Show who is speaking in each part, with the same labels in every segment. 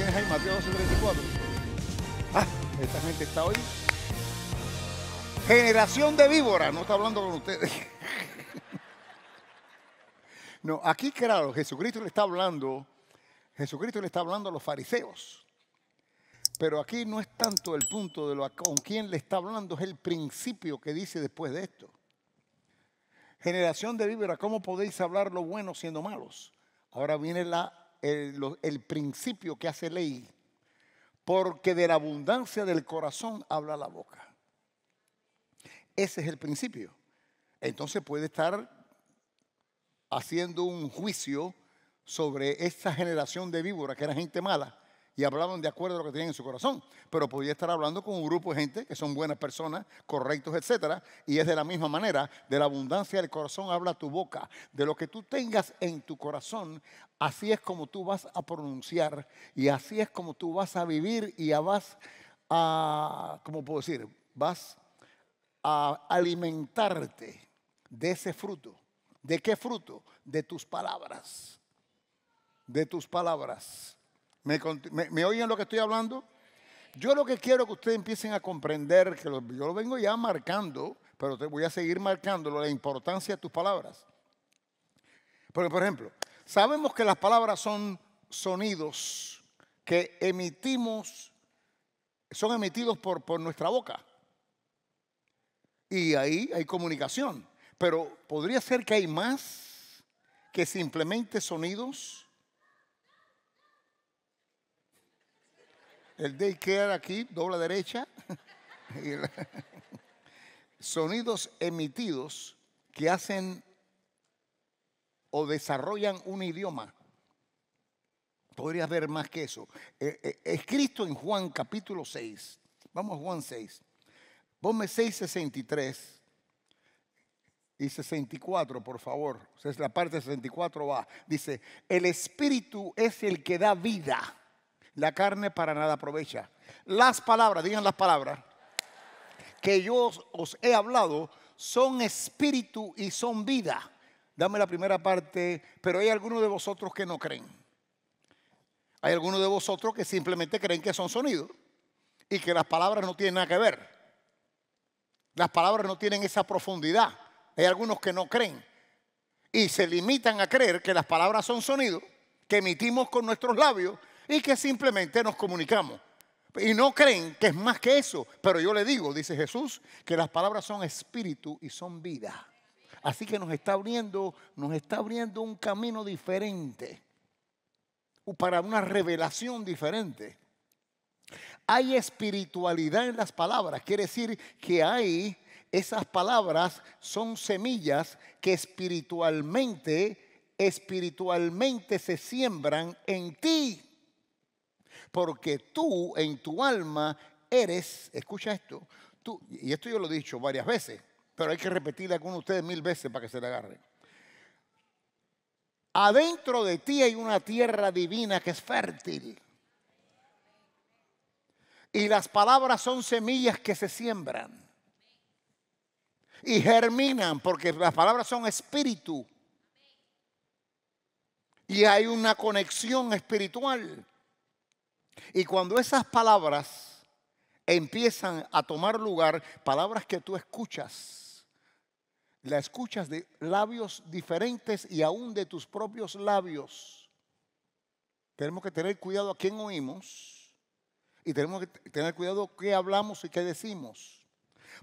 Speaker 1: ¿Quién ahí? Mateo 1234. Ah, esta gente está hoy. Generación de víboras, no está hablando con ustedes. No, aquí claro, Jesucristo le está hablando, Jesucristo le está hablando a los fariseos. Pero aquí no es tanto el punto de lo con quién le está hablando, es el principio que dice después de esto. Generación de víboras, ¿cómo podéis hablar lo bueno siendo malos? Ahora viene la el, principio que hace ley, porque de la abundancia del corazón habla la boca. Ese es el principio. Entonces puede estar haciendo un juicio sobre esta generación de víboras, que era gente mala, y hablaban de acuerdo a lo que tenían en su corazón. Pero podía estar hablando con un grupo de gente que son buenas personas, correctos, etcétera, y es de la misma manera, de la abundancia del corazón habla tu boca. De lo que tú tengas en tu corazón, así es como tú vas a pronunciar y así es como tú vas a vivir y vas a, ¿cómo puedo decir? Vas a alimentarte de ese fruto. ¿De qué fruto? De tus palabras. De tus palabras. ¿Me, oyen lo que estoy hablando? Yo lo que quiero que ustedes empiecen a comprender, que yo lo vengo ya marcando, pero te voy a seguir marcando la importancia de tus palabras. Porque, por ejemplo, sabemos que las palabras son sonidos que emitimos, son emitidos por nuestra boca. Y ahí hay comunicación. Pero podría ser que hay más que simplemente sonidos el daycare aquí, dobla derecha. Sonidos emitidos que hacen o desarrollan un idioma. Podrías ver más que eso. Eh, eh, escrito en Juan capítulo 6. Vamos a Juan 6. 6, 63. y 64, por favor. es la parte 64 va. Dice, el espíritu es el que da vida. La carne para nada aprovecha. Las palabras, digan las palabras, que yo os he hablado son espíritu y son vida. Dame la primera parte, pero hay algunos de vosotros que no creen. Hay algunos de vosotros que simplemente creen que son sonidos y que las palabras no tienen nada que ver. Las palabras no tienen esa profundidad. Hay algunos que no creen y se limitan a creer que las palabras son sonidos que emitimos con nuestros labios y que simplemente nos comunicamos. Y no creen que es más que eso, pero yo le digo, dice Jesús, que las palabras son espíritu y son vida. Así que nos está abriendo, nos está abriendo un camino diferente para una revelación diferente. Hay espiritualidad en las palabras, quiere decir que hay esas palabras son semillas que espiritualmente espiritualmente se siembran en ti porque tú en tu alma eres, escucha esto, tú, y esto yo lo he dicho varias veces, pero hay que repetirle a ustedes mil veces para que se le agarre. Adentro de ti hay una tierra divina que es fértil. Y las palabras son semillas que se siembran. Y germinan, porque las palabras son espíritu. Y hay una conexión espiritual. Y cuando esas palabras empiezan a tomar lugar, palabras que tú escuchas, las escuchas de labios diferentes y aún de tus propios labios. Tenemos que tener cuidado a quién oímos y tenemos que tener cuidado qué hablamos y qué decimos.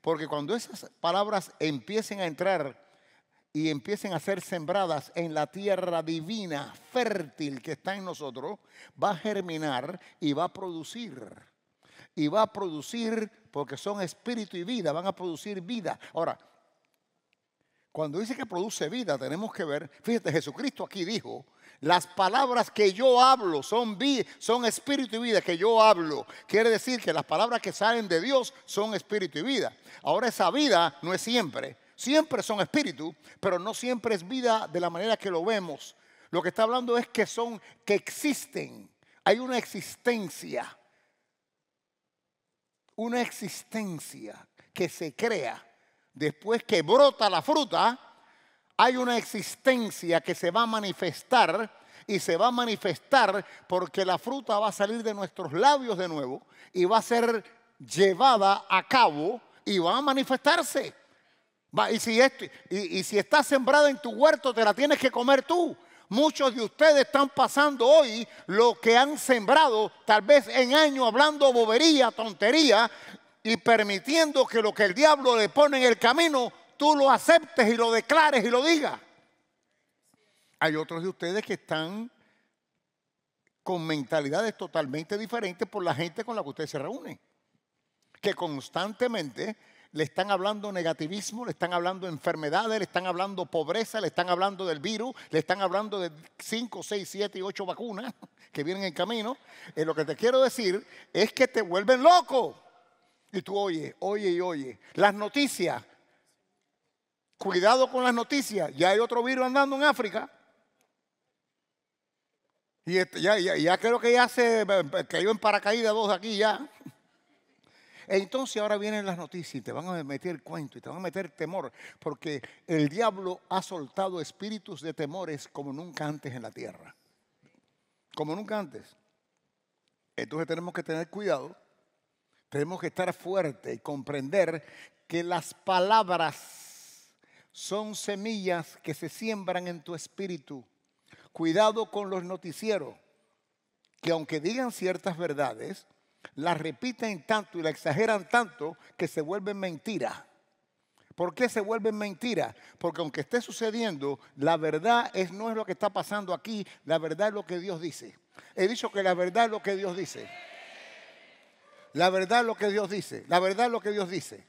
Speaker 1: Porque cuando esas palabras empiecen a entrar y empiecen a ser sembradas en la tierra divina, fértil que está en nosotros, va a germinar y va a producir. Y va a producir porque son espíritu y vida, van a producir vida. Ahora, cuando dice que produce vida, tenemos que ver, fíjate, Jesucristo aquí dijo, las palabras que yo hablo son, son espíritu y vida que yo hablo. Quiere decir que las palabras que salen de Dios son espíritu y vida. Ahora esa vida no es siempre, Siempre son espíritu, pero no siempre es vida de la manera que lo vemos. Lo que está hablando es que son, que existen. Hay una existencia. Una existencia que se crea después que brota la fruta. Hay una existencia que se va a manifestar y se va a manifestar porque la fruta va a salir de nuestros labios de nuevo y va a ser llevada a cabo y va a manifestarse y, si si está sembrada en tu huerto, te la tienes que comer tú. Muchos de ustedes están pasando hoy lo que han sembrado, tal vez en años, hablando bobería, tontería, y permitiendo que lo que el diablo le pone en el camino, tú lo aceptes y lo declares y lo digas. Hay otros de ustedes que están con mentalidades totalmente diferentes por la gente con la que ustedes se reúne, que constantemente le están hablando negativismo, le están hablando enfermedades, le están hablando pobreza, le están hablando del virus, le están hablando de 5, 6, 7 y 8 vacunas que vienen en camino. Eh, lo que te quiero decir es que te vuelven loco. Y tú oye, oye y oye. Las noticias. Cuidado con las noticias. Ya hay otro virus andando en África. Y este, ya, creo que ya se eh, eh, cayó en paracaídas dos aquí ya. Entonces ahora vienen las noticias y te van a meter cuento y te van a meter temor, porque el diablo ha soltado espíritus de temores como nunca antes en la tierra. Como nunca antes. Entonces tenemos que tener cuidado, tenemos que estar fuerte y comprender que las palabras son semillas que se siembran en tu espíritu. Cuidado con los noticieros, que aunque digan ciertas verdades, la repiten tanto y la exageran tanto que se vuelven mentiras. ¿Por qué se vuelven mentiras? Porque aunque esté sucediendo, la verdad es, no es lo que está pasando aquí, la verdad es lo que Dios dice. He dicho que la verdad es lo que Dios dice. La verdad es lo que Dios dice. La verdad es lo que Dios dice.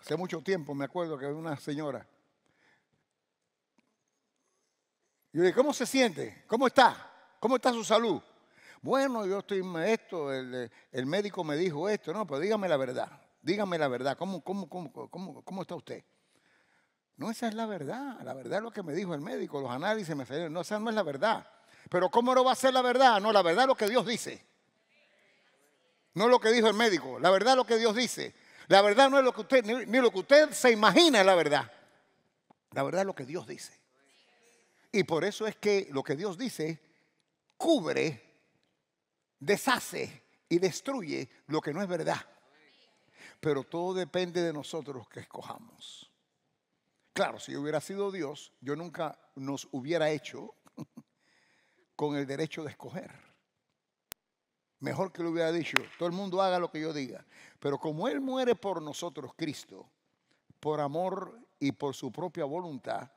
Speaker 1: Hace mucho tiempo me acuerdo que una señora. Yo le dije, ¿cómo se siente? ¿Cómo está? ¿Cómo está su salud? bueno, yo estoy esto, eh, el, médico me dijo esto, no, pero dígame la verdad, dígame la verdad, ¿cómo, cómo, cómo, está usted? No, esa es la verdad, la verdad es lo que me dijo el médico, los análisis me salieron, no, esa no es la verdad. Pero ¿cómo no va a ser la verdad? No, la verdad es lo que Dios dice. No lo que dijo el médico, la verdad es lo que Dios dice. La verdad no es lo que usted, ni, ni lo que usted se imagina es la verdad. La verdad es lo que Dios dice. Y por eso es que lo que Dios dice cubre deshace y destruye lo que no es verdad. Pero todo depende de nosotros que escojamos. Claro, si yo hubiera sido Dios, yo nunca nos hubiera hecho con el derecho de escoger. Mejor que lo hubiera dicho, todo el mundo haga lo que yo diga. Pero como Él muere por nosotros, Cristo, por amor y por su propia voluntad,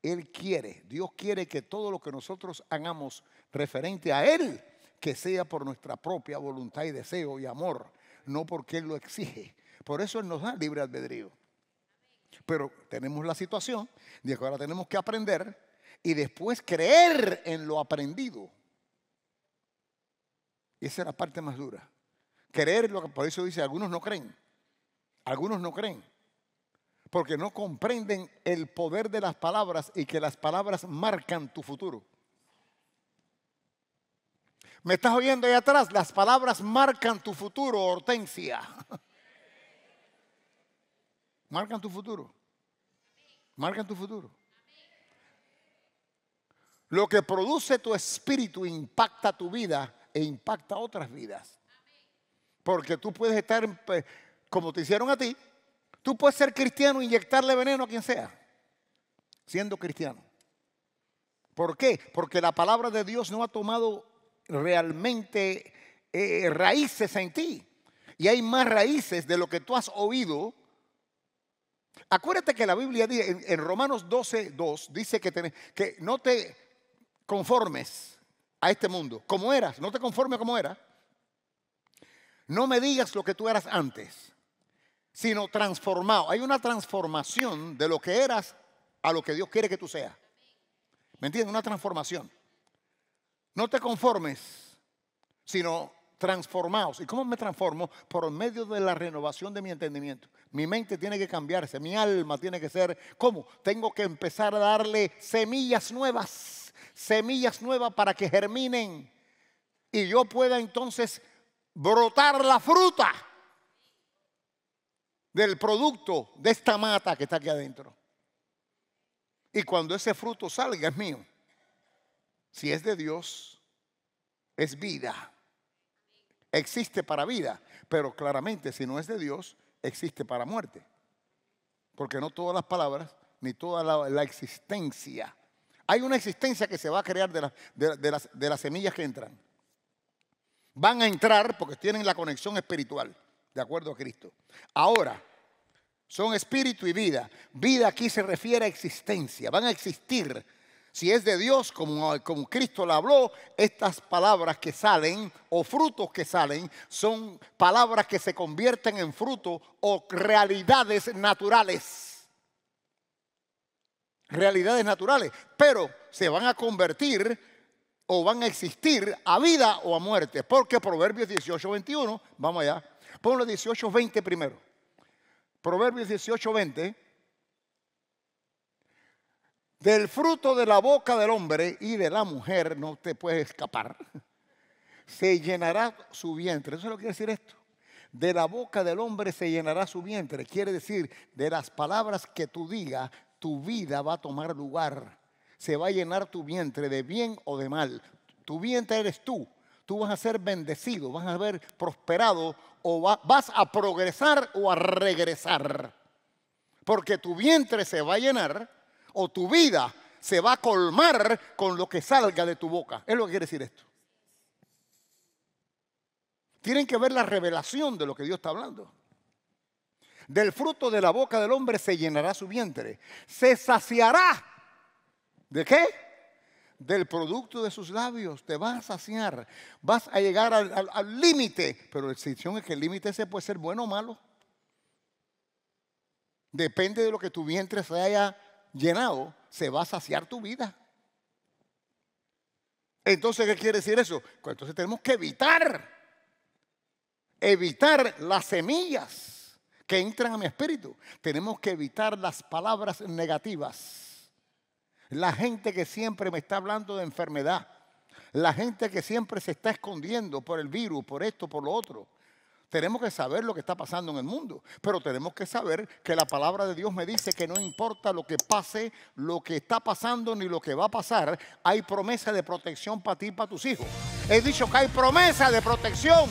Speaker 1: Él quiere, Dios quiere que todo lo que nosotros hagamos referente a Él que sea por nuestra propia voluntad y deseo y amor, no porque Él lo exige. Por eso Él nos da libre albedrío. Pero tenemos la situación de que ahora tenemos que aprender y después creer en lo aprendido. Esa es la parte más dura. Creer lo que por eso dice, algunos no creen. Algunos no creen. Porque no comprenden el poder de las palabras y que las palabras marcan tu futuro. ¿Me estás oyendo ahí atrás? Las palabras marcan tu futuro, Hortensia. Marcan tu futuro. Marcan tu futuro. Lo que produce tu espíritu impacta tu vida e impacta otras vidas. Porque tú puedes estar, pues, como te hicieron a ti, tú puedes ser cristiano, e inyectarle veneno a quien sea, siendo cristiano. ¿Por qué? Porque la palabra de Dios no ha tomado realmente eh, raíces en ti. Y hay más raíces de lo que tú has oído. Acuérdate que la Biblia dice, en, Romanos 12, 2, dice que, que no te conformes a este mundo, como eras, no te conformes como eras. No me digas lo que tú eras antes, sino transformado. Hay una transformación de lo que eras a lo que Dios quiere que tú seas. ¿Me entiendes? Una transformación. No te conformes, sino transformaos. ¿Y cómo me transformo? Por medio de la renovación de mi entendimiento. Mi mente tiene que cambiarse, mi alma tiene que ser. ¿Cómo? Tengo que empezar a darle semillas nuevas, semillas nuevas para que germinen y yo pueda entonces brotar la fruta del producto de esta mata que está aquí adentro. Y cuando ese fruto salga es mío si es de Dios, es vida. Existe para vida, pero claramente si no es de Dios, existe para muerte. Porque no todas las palabras, ni toda la, existencia. Hay una existencia que se va a crear de, las, de las semillas que entran. Van a entrar porque tienen la conexión espiritual, de acuerdo a Cristo. Ahora, son espíritu y vida. Vida aquí se refiere a existencia. Van a existir si es de Dios, como, como Cristo le habló, estas palabras que salen o frutos que salen son palabras que se convierten en fruto o realidades naturales. Realidades naturales, pero se van a convertir o van a existir a vida o a muerte. Porque Proverbios 18, 21, vamos allá, ponlo 18, primero. Proverbios 18, 20 del fruto de la boca del hombre y de la mujer no te puedes escapar. Se llenará su vientre. Eso es lo que quiere decir esto. De la boca del hombre se llenará su vientre. Quiere decir, de las palabras que tú digas, tu vida va a tomar lugar. Se va a llenar tu vientre de bien o de mal. Tu vientre eres tú. Tú vas a ser bendecido, vas a haber prosperado o vas a progresar o a regresar. Porque tu vientre se va a llenar o tu vida se va a colmar con lo que salga de tu boca. Es lo que quiere decir esto. Tienen que ver la revelación de lo que Dios está hablando. Del fruto de la boca del hombre se llenará su vientre. Se saciará. ¿De qué? Del producto de sus labios. Te vas a saciar. Vas a llegar al límite. Pero la excepción es que el límite ese puede ser bueno o malo. Depende de lo que tu vientre se haya llenado, se va a saciar tu vida. Entonces, ¿qué quiere decir eso? Pues entonces tenemos que evitar, evitar las semillas que entran a mi espíritu. Tenemos que evitar las palabras negativas. La gente que siempre me está hablando de enfermedad. La gente que siempre se está escondiendo por el virus, por esto, por lo otro. Tenemos que saber lo que está pasando en el mundo, pero tenemos que saber que la palabra de Dios me dice que no importa lo que pase, lo que está pasando ni lo que va a pasar, hay promesa de protección para ti y para tus hijos. He dicho que hay promesa de protección